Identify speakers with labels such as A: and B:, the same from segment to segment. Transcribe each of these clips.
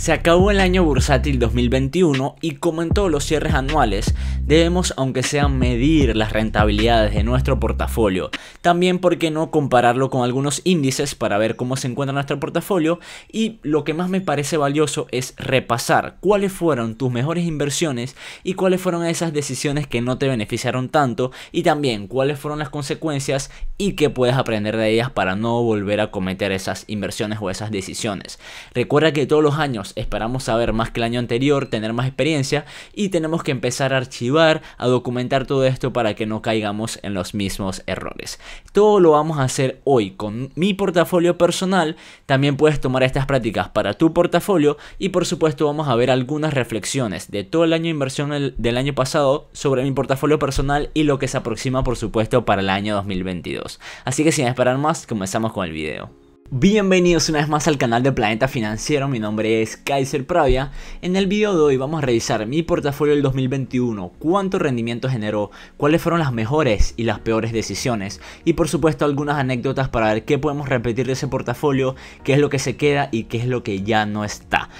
A: Se acabó el año bursátil 2021 y como en todos los cierres anuales, debemos aunque sea medir las rentabilidades de nuestro portafolio. También por qué no compararlo con algunos índices para ver cómo se encuentra nuestro portafolio y lo que más me parece valioso es repasar cuáles fueron tus mejores inversiones y cuáles fueron esas decisiones que no te beneficiaron tanto y también cuáles fueron las consecuencias y qué puedes aprender de ellas para no volver a cometer esas inversiones o esas decisiones. Recuerda que todos los años esperamos saber más que el año anterior, tener más experiencia y tenemos que empezar a archivar, a documentar todo esto para que no caigamos en los mismos errores. Todo lo vamos a hacer hoy con mi portafolio personal, también puedes tomar estas prácticas para tu portafolio y por supuesto vamos a ver algunas reflexiones de todo el año de inversión del año pasado sobre mi portafolio personal y lo que se aproxima por supuesto para el año 2022. Así que sin esperar más, comenzamos con el video. Bienvenidos una vez más al canal de Planeta Financiero, mi nombre es Kaiser Pravia. En el video de hoy vamos a revisar mi portafolio del 2021, cuánto rendimiento generó, cuáles fueron las mejores y las peores decisiones y por supuesto algunas anécdotas para ver qué podemos repetir de ese portafolio, qué es lo que se queda y qué es lo que ya no está.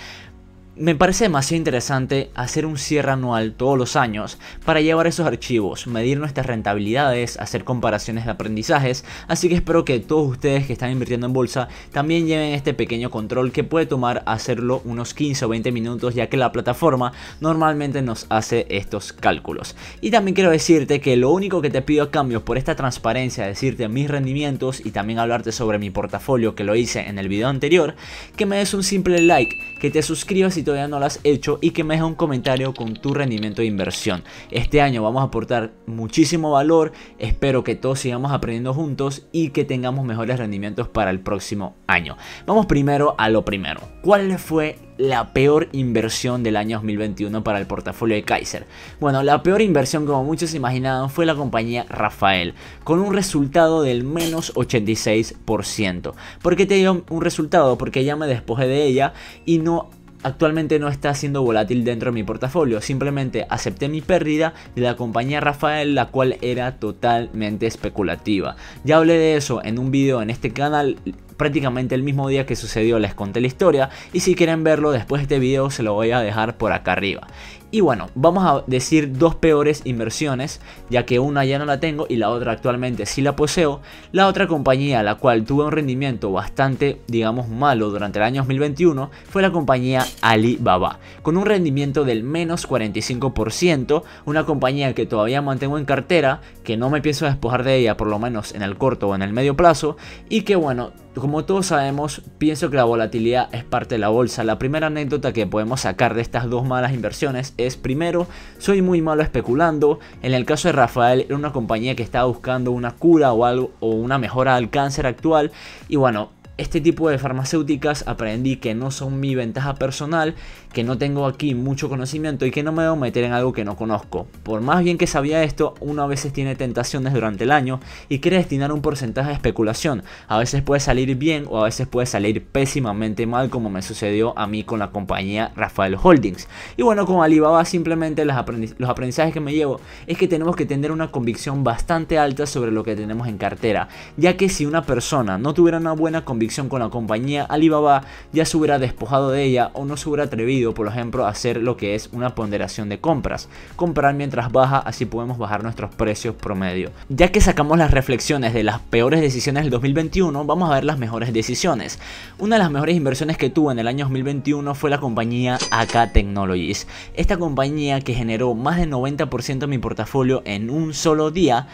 A: Me parece demasiado interesante hacer un cierre anual todos los años para llevar esos archivos, medir nuestras rentabilidades, hacer comparaciones de aprendizajes, así que espero que todos ustedes que están invirtiendo en bolsa también lleven este pequeño control que puede tomar hacerlo unos 15 o 20 minutos ya que la plataforma normalmente nos hace estos cálculos. Y también quiero decirte que lo único que te pido a cambio por esta transparencia, decirte mis rendimientos y también hablarte sobre mi portafolio que lo hice en el video anterior, que me des un simple like que te suscribas si todavía no lo has hecho y que me dejes un comentario con tu rendimiento de inversión. Este año vamos a aportar muchísimo valor, espero que todos sigamos aprendiendo juntos y que tengamos mejores rendimientos para el próximo año. Vamos primero a lo primero. ¿Cuál fue la peor inversión del año 2021 para el portafolio de Kaiser. Bueno, la peor inversión como muchos imaginaban fue la compañía Rafael, con un resultado del menos 86%. ¿Por qué te dio un resultado? Porque ya me despojé de ella y no actualmente no está siendo volátil dentro de mi portafolio, simplemente acepté mi pérdida de la compañía Rafael, la cual era totalmente especulativa. Ya hablé de eso en un video en este canal prácticamente el mismo día que sucedió les conté la historia y si quieren verlo después de este video se lo voy a dejar por acá arriba. Y bueno, vamos a decir dos peores inversiones, ya que una ya no la tengo y la otra actualmente sí la poseo. La otra compañía a la cual tuve un rendimiento bastante, digamos, malo durante el año 2021 fue la compañía Alibaba, con un rendimiento del menos 45%, una compañía que todavía mantengo en cartera, que no me pienso despojar de ella por lo menos en el corto o en el medio plazo, y que bueno, como todos sabemos, pienso que la volatilidad es parte de la bolsa. La primera anécdota que podemos sacar de estas dos malas inversiones es primero, soy muy malo especulando. En el caso de Rafael, era una compañía que estaba buscando una cura o algo o una mejora al cáncer actual. Y bueno, este tipo de farmacéuticas aprendí que no son mi ventaja personal, que no tengo aquí mucho conocimiento y que no me debo meter en algo que no conozco. Por más bien que sabía esto, uno a veces tiene tentaciones durante el año y quiere destinar un porcentaje de especulación. A veces puede salir bien o a veces puede salir pésimamente mal como me sucedió a mí con la compañía Rafael Holdings. Y bueno, con Alibaba simplemente los, los aprendizajes que me llevo es que tenemos que tener una convicción bastante alta sobre lo que tenemos en cartera, ya que si una persona no tuviera una buena convicción con la compañía, Alibaba ya se hubiera despojado de ella o no se hubiera atrevido, por ejemplo, a hacer lo que es una ponderación de compras. Comprar mientras baja, así podemos bajar nuestros precios promedio. Ya que sacamos las reflexiones de las peores decisiones del 2021, vamos a ver las mejores decisiones. Una de las mejores inversiones que tuvo en el año 2021 fue la compañía AK Technologies. Esta compañía que generó más del 90% de mi portafolio en un solo día,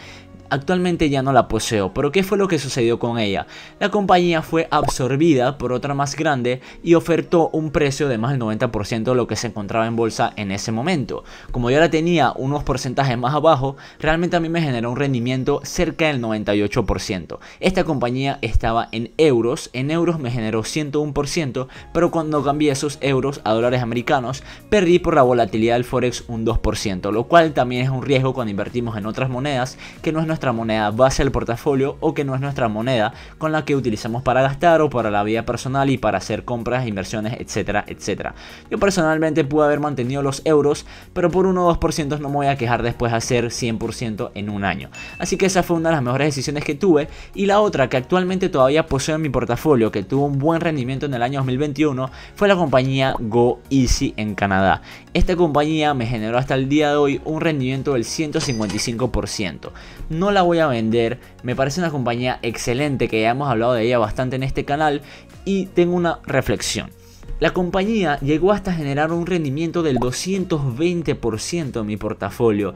A: Actualmente ya no la poseo, pero ¿qué fue lo que sucedió con ella? La compañía fue absorbida por otra más grande y ofertó un precio de más del 90% de lo que se encontraba en bolsa en ese momento. Como yo la tenía unos porcentajes más abajo, realmente a mí me generó un rendimiento cerca del 98%. Esta compañía estaba en euros, en euros me generó 101%, pero cuando cambié esos euros a dólares americanos, perdí por la volatilidad del forex un 2%, lo cual también es un riesgo cuando invertimos en otras monedas que no es nuestra moneda base al portafolio o que no es nuestra moneda con la que utilizamos para gastar o para la vida personal y para hacer compras, inversiones, etcétera, etcétera. Yo personalmente pude haber mantenido los euros, pero por 1 o 2% no me voy a quejar después de hacer 100% en un año. Así que esa fue una de las mejores decisiones que tuve y la otra que actualmente todavía poseo en mi portafolio que tuvo un buen rendimiento en el año 2021 fue la compañía Go Easy en Canadá. Esta compañía me generó hasta el día de hoy un rendimiento del 155%. No la voy a vender. Me parece una compañía excelente que ya hemos hablado de ella bastante en este canal y tengo una reflexión. La compañía llegó hasta generar un rendimiento del 220% en mi portafolio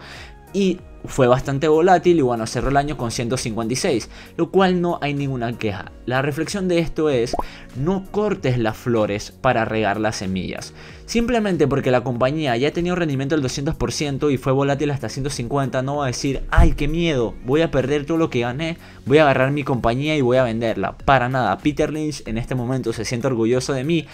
A: y fue bastante volátil y bueno, cerró el año con 156, lo cual no hay ninguna queja. La reflexión de esto es, no cortes las flores para regar las semillas. Simplemente porque la compañía ya ha tenido rendimiento del 200% y fue volátil hasta 150, no va a decir, ay, qué miedo, voy a perder todo lo que gané, voy a agarrar mi compañía y voy a venderla. Para nada, Peter Lynch en este momento se siente orgulloso de mí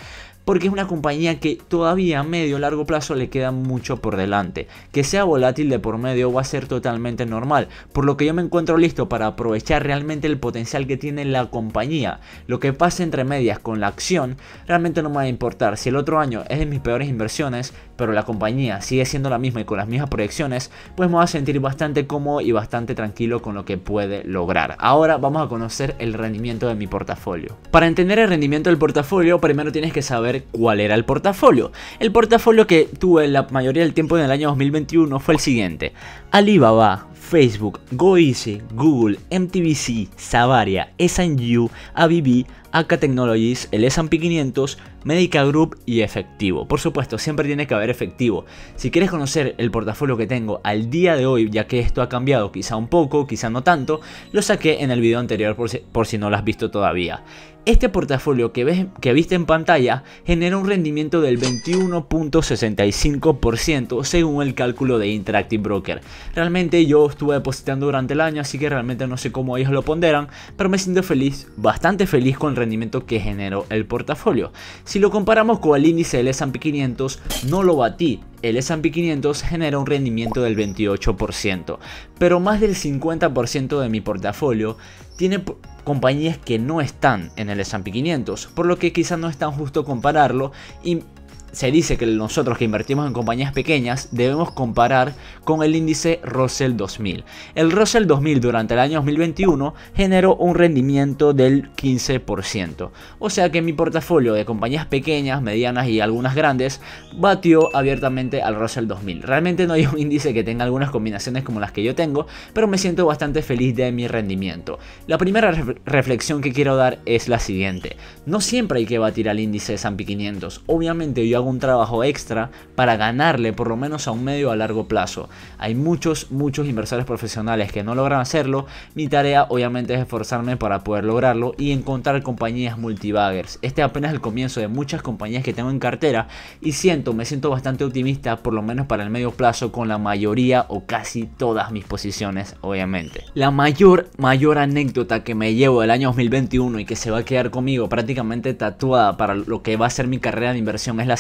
A: porque es una compañía que todavía a medio largo plazo le queda mucho por delante. Que sea volátil de por medio va a ser totalmente normal, por lo que yo me encuentro listo para aprovechar realmente el potencial que tiene la compañía. Lo que pase entre medias con la acción realmente no me va a importar. Si el otro año es de mis peores inversiones, pero la compañía sigue siendo la misma y con las mismas proyecciones, pues me voy a sentir bastante cómodo y bastante tranquilo con lo que puede lograr. Ahora vamos a conocer el rendimiento de mi portafolio. Para entender el rendimiento del portafolio, primero tienes que saber cuál era el portafolio. El portafolio que tuve la mayoría del tiempo en el año 2021 fue el siguiente. Alibaba, Facebook, GoIse, Google, MTVC, Savaria, S&U, ABB, AK Technologies, el S&P 500, Medica Group y efectivo. Por supuesto, siempre tiene que haber efectivo. Si quieres conocer el portafolio que tengo al día de hoy, ya que esto ha cambiado quizá un poco, quizá no tanto, lo saqué en el video anterior por si, por si no lo has visto todavía. Este portafolio que, ves, que viste en pantalla genera un rendimiento del 21.65% según el cálculo de Interactive Broker. Realmente yo estuve depositando durante el año, así que realmente no sé cómo ellos lo ponderan, pero me siento feliz, bastante feliz con el rendimiento que generó el portafolio. Si lo comparamos con el índice del S&P 500, no lo batí, el S&P 500 genera un rendimiento del 28%, pero más del 50% de mi portafolio tiene compañías que no están en el S&P 500, por lo que quizá no es tan justo compararlo y se dice que nosotros que invertimos en compañías pequeñas debemos comparar con el índice Russell 2000. El Russell 2000 durante el año 2021 generó un rendimiento del 15%. O sea que mi portafolio de compañías pequeñas, medianas y algunas grandes batió abiertamente al Russell 2000. Realmente no hay un índice que tenga algunas combinaciones como las que yo tengo, pero me siento bastante feliz de mi rendimiento. La primera reflexión que quiero dar es la siguiente. No siempre hay que batir al índice S&P 500. Obviamente yo algún trabajo extra para ganarle por lo menos a un medio a largo plazo. Hay muchos, muchos inversores profesionales que no logran hacerlo. Mi tarea obviamente es esforzarme para poder lograrlo y encontrar compañías multibaggers. Este es apenas el comienzo de muchas compañías que tengo en cartera y siento, me siento bastante optimista por lo menos para el medio plazo con la mayoría o casi todas mis posiciones obviamente. La mayor, mayor anécdota que me llevo del año 2021 y que se va a quedar conmigo prácticamente tatuada para lo que va a ser mi carrera de inversión es la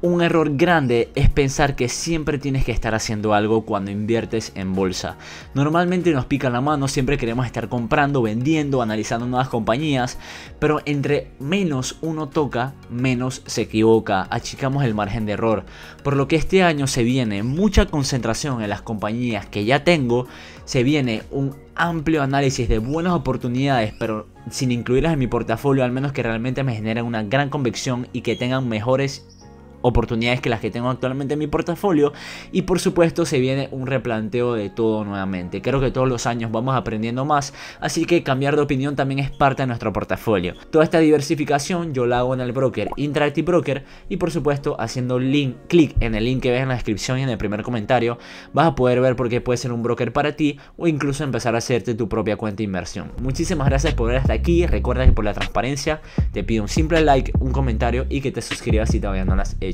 A: un error grande es pensar que siempre tienes que estar haciendo algo cuando inviertes en bolsa. Normalmente nos pica la mano, siempre queremos estar comprando, vendiendo, analizando nuevas compañías, pero entre menos uno toca, menos se equivoca, achicamos el margen de error. Por lo que este año se viene mucha concentración en las compañías que ya tengo se viene un amplio análisis de buenas oportunidades, pero sin incluirlas en mi portafolio, al menos que realmente me generen una gran convicción y que tengan mejores oportunidades que las que tengo actualmente en mi portafolio. Y por supuesto se viene un replanteo de todo nuevamente. Creo que todos los años vamos aprendiendo más, así que cambiar de opinión también es parte de nuestro portafolio. Toda esta diversificación yo la hago en el broker Interactive Broker y por supuesto haciendo link, clic en el link que ves en la descripción y en el primer comentario vas a poder ver por qué puede ser un broker para ti o incluso empezar a hacerte tu propia cuenta de inversión. Muchísimas gracias por ver hasta aquí, recuerda que por la transparencia te pido un simple like, un comentario y que te suscribas si todavía no lo has hecho